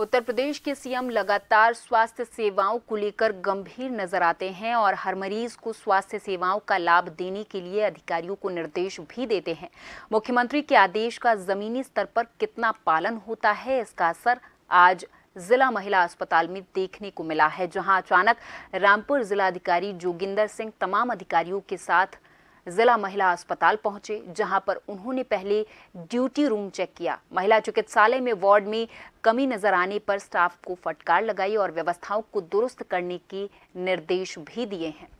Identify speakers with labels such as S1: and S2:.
S1: उत्तर प्रदेश के सीएम लगातार स्वास्थ्य सेवाओं को लेकर गंभीर नजर आते हैं और हर मरीज को स्वास्थ्य सेवाओं का लाभ देने के लिए अधिकारियों को निर्देश भी देते हैं मुख्यमंत्री के आदेश का जमीनी स्तर पर कितना पालन होता है इसका असर आज जिला महिला अस्पताल में देखने को मिला है जहां अचानक रामपुर जिलाधिकारी जोगिंदर सिंह तमाम अधिकारियों के साथ जिला महिला अस्पताल पहुंचे जहां पर उन्होंने पहले ड्यूटी रूम चेक किया महिला चिकित्सालय में वार्ड में कमी नजर आने पर स्टाफ को फटकार लगाई और व्यवस्थाओं को दुरुस्त करने के निर्देश भी दिए हैं